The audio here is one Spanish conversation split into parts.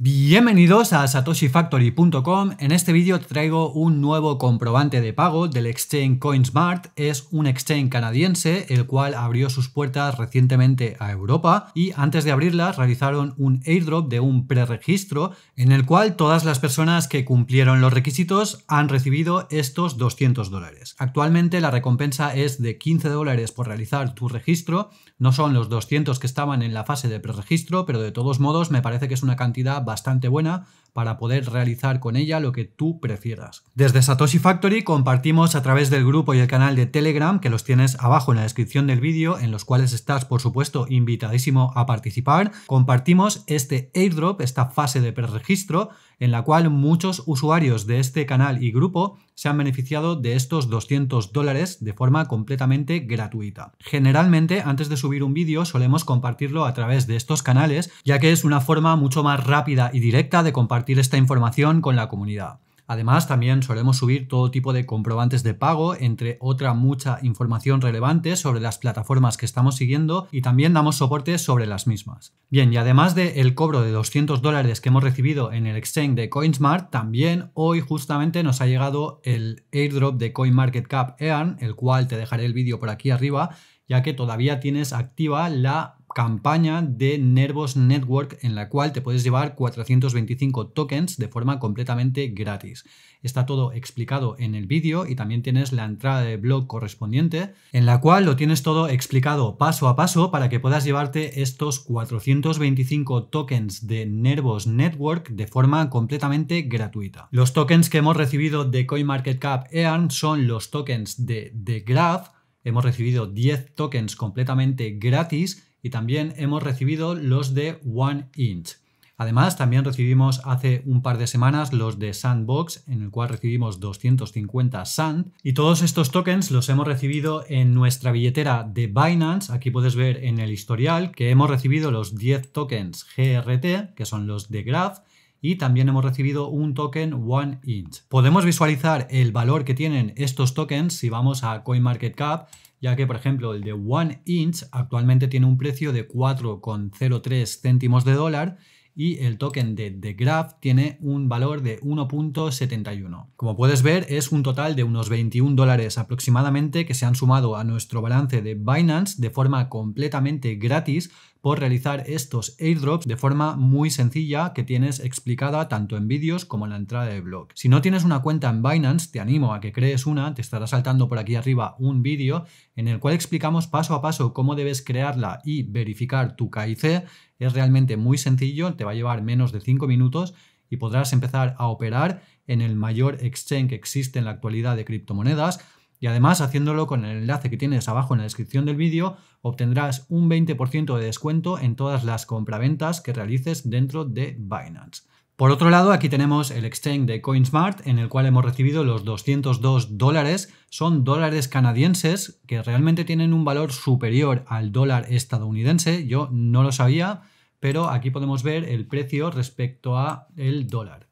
Bienvenidos a satoshifactory.com. En este vídeo te traigo un nuevo comprobante de pago del exchange CoinSmart. Es un exchange canadiense el cual abrió sus puertas recientemente a Europa y antes de abrirlas realizaron un airdrop de un preregistro en el cual todas las personas que cumplieron los requisitos han recibido estos 200 dólares. Actualmente la recompensa es de 15 dólares por realizar tu registro. No son los 200 que estaban en la fase de preregistro, pero de todos modos me parece que es una cantidad bastante buena para poder realizar con ella lo que tú prefieras. Desde Satoshi Factory compartimos a través del grupo y el canal de Telegram, que los tienes abajo en la descripción del vídeo, en los cuales estás por supuesto invitadísimo a participar, compartimos este airdrop, esta fase de preregistro, en la cual muchos usuarios de este canal y grupo se han beneficiado de estos 200 dólares de forma completamente gratuita. Generalmente, antes de subir un vídeo, solemos compartirlo a través de estos canales, ya que es una forma mucho más rápida y directa de compartir esta información con la comunidad. Además, también solemos subir todo tipo de comprobantes de pago, entre otra mucha información relevante sobre las plataformas que estamos siguiendo y también damos soporte sobre las mismas. Bien, y además del cobro de 200 dólares que hemos recibido en el exchange de CoinSmart, también hoy justamente nos ha llegado el airdrop de CoinMarketCap EAN, el cual te dejaré el vídeo por aquí arriba, ya que todavía tienes activa la campaña de Nervos Network en la cual te puedes llevar 425 tokens de forma completamente gratis. Está todo explicado en el vídeo y también tienes la entrada de blog correspondiente en la cual lo tienes todo explicado paso a paso para que puedas llevarte estos 425 tokens de Nervos Network de forma completamente gratuita. Los tokens que hemos recibido de CoinMarketCap EARN son los tokens de The Graph, hemos recibido 10 tokens completamente gratis y también hemos recibido los de 1inch. Además, también recibimos hace un par de semanas los de Sandbox, en el cual recibimos 250 Sand. Y todos estos tokens los hemos recibido en nuestra billetera de Binance. Aquí puedes ver en el historial que hemos recibido los 10 tokens GRT, que son los de Graph, y también hemos recibido un token 1inch. Podemos visualizar el valor que tienen estos tokens si vamos a CoinMarketCap, ya que por ejemplo el de 1inch actualmente tiene un precio de 4,03 céntimos de dólar y el token de The Graph tiene un valor de 1.71. Como puedes ver, es un total de unos 21 dólares aproximadamente que se han sumado a nuestro balance de Binance de forma completamente gratis por realizar estos airdrops de forma muy sencilla que tienes explicada tanto en vídeos como en la entrada de blog. Si no tienes una cuenta en Binance, te animo a que crees una, te estará saltando por aquí arriba un vídeo en el cual explicamos paso a paso cómo debes crearla y verificar tu KIC. Es realmente muy sencillo, te va a llevar menos de 5 minutos y podrás empezar a operar en el mayor exchange que existe en la actualidad de criptomonedas y además, haciéndolo con el enlace que tienes abajo en la descripción del vídeo, obtendrás un 20% de descuento en todas las compraventas que realices dentro de Binance. Por otro lado, aquí tenemos el exchange de CoinSmart, en el cual hemos recibido los 202 dólares. Son dólares canadienses que realmente tienen un valor superior al dólar estadounidense. Yo no lo sabía, pero aquí podemos ver el precio respecto a el dólar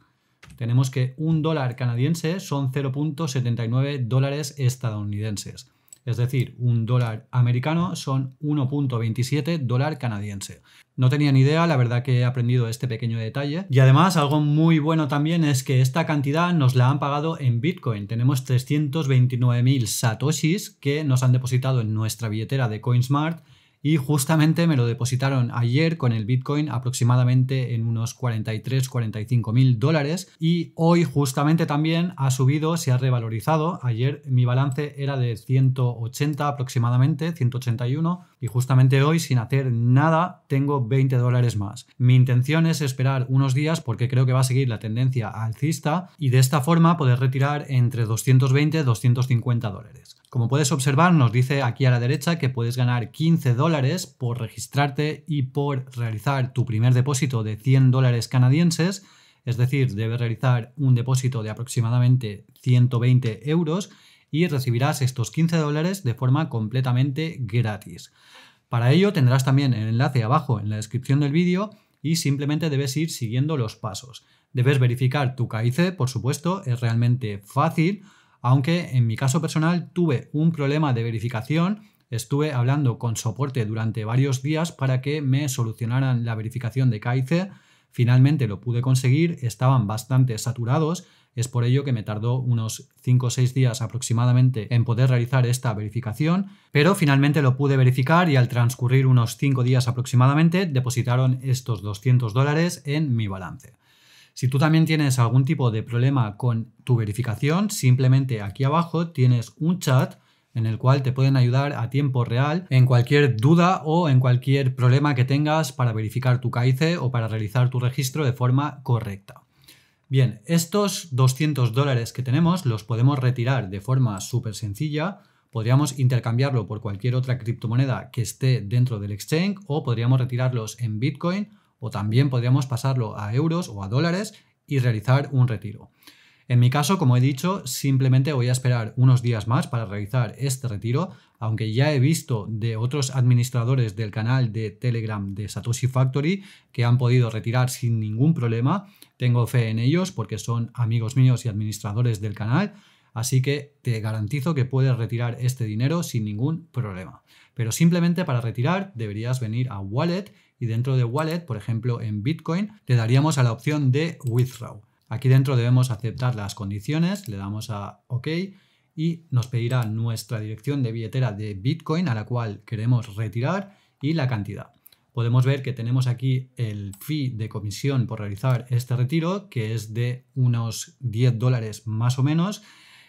tenemos que un dólar canadiense son 0.79 dólares estadounidenses. Es decir, un dólar americano son 1.27 dólar canadiense. No tenía ni idea, la verdad que he aprendido este pequeño detalle. Y además, algo muy bueno también es que esta cantidad nos la han pagado en Bitcoin. Tenemos 329.000 satoshis que nos han depositado en nuestra billetera de CoinSmart y justamente me lo depositaron ayer con el Bitcoin aproximadamente en unos 43, 45 mil dólares y hoy justamente también ha subido, se ha revalorizado. Ayer mi balance era de 180 aproximadamente, 181 y justamente hoy sin hacer nada tengo 20 dólares más. Mi intención es esperar unos días porque creo que va a seguir la tendencia alcista y de esta forma poder retirar entre 220 250 dólares. Como puedes observar, nos dice aquí a la derecha que puedes ganar 15 dólares por registrarte y por realizar tu primer depósito de 100 dólares canadienses, es decir, debes realizar un depósito de aproximadamente 120 euros y recibirás estos 15 dólares de forma completamente gratis. Para ello tendrás también el enlace abajo en la descripción del vídeo y simplemente debes ir siguiendo los pasos. Debes verificar tu KIC, por supuesto, es realmente fácil aunque en mi caso personal tuve un problema de verificación Estuve hablando con soporte durante varios días para que me solucionaran la verificación de KIC, Finalmente lo pude conseguir, estaban bastante saturados, es por ello que me tardó unos 5 o 6 días aproximadamente en poder realizar esta verificación, pero finalmente lo pude verificar y al transcurrir unos 5 días aproximadamente depositaron estos 200 dólares en mi balance. Si tú también tienes algún tipo de problema con tu verificación, simplemente aquí abajo tienes un chat en el cual te pueden ayudar a tiempo real en cualquier duda o en cualquier problema que tengas para verificar tu CAICE o para realizar tu registro de forma correcta. Bien, estos 200 dólares que tenemos los podemos retirar de forma súper sencilla. Podríamos intercambiarlo por cualquier otra criptomoneda que esté dentro del exchange o podríamos retirarlos en Bitcoin o también podríamos pasarlo a euros o a dólares y realizar un retiro. En mi caso, como he dicho, simplemente voy a esperar unos días más para realizar este retiro, aunque ya he visto de otros administradores del canal de Telegram de Satoshi Factory que han podido retirar sin ningún problema. Tengo fe en ellos porque son amigos míos y administradores del canal, así que te garantizo que puedes retirar este dinero sin ningún problema. Pero simplemente para retirar deberías venir a Wallet y dentro de wallet, por ejemplo en Bitcoin, le daríamos a la opción de withdraw. Aquí dentro debemos aceptar las condiciones, le damos a OK y nos pedirá nuestra dirección de billetera de Bitcoin a la cual queremos retirar y la cantidad. Podemos ver que tenemos aquí el fee de comisión por realizar este retiro, que es de unos 10 dólares más o menos,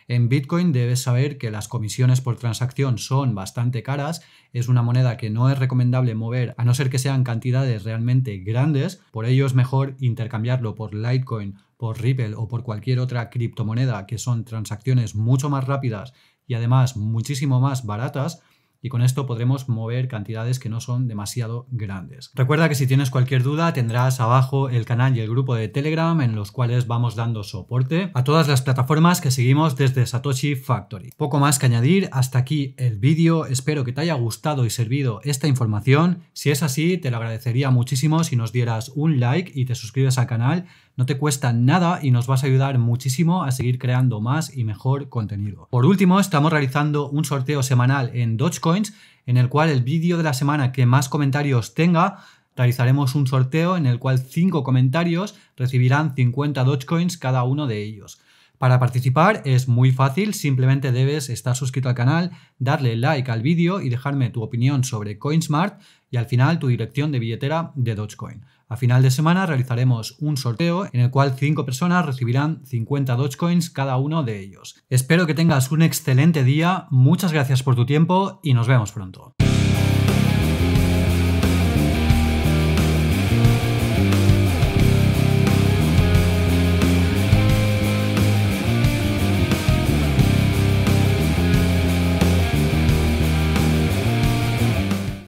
en Bitcoin debes saber que las comisiones por transacción son bastante caras, es una moneda que no es recomendable mover a no ser que sean cantidades realmente grandes, por ello es mejor intercambiarlo por Litecoin, por Ripple o por cualquier otra criptomoneda que son transacciones mucho más rápidas y además muchísimo más baratas y con esto podremos mover cantidades que no son demasiado grandes. Recuerda que si tienes cualquier duda tendrás abajo el canal y el grupo de Telegram en los cuales vamos dando soporte a todas las plataformas que seguimos desde Satoshi Factory. Poco más que añadir, hasta aquí el vídeo, espero que te haya gustado y servido esta información, si es así te lo agradecería muchísimo si nos dieras un like y te suscribes al canal no te cuesta nada y nos vas a ayudar muchísimo a seguir creando más y mejor contenido. Por último, estamos realizando un sorteo semanal en Dogecoins en el cual el vídeo de la semana que más comentarios tenga realizaremos un sorteo en el cual 5 comentarios recibirán 50 Dogecoins cada uno de ellos. Para participar es muy fácil, simplemente debes estar suscrito al canal, darle like al vídeo y dejarme tu opinión sobre CoinSmart y al final tu dirección de billetera de Dogecoin. A final de semana realizaremos un sorteo en el cual 5 personas recibirán 50 Dogecoins cada uno de ellos. Espero que tengas un excelente día, muchas gracias por tu tiempo y nos vemos pronto.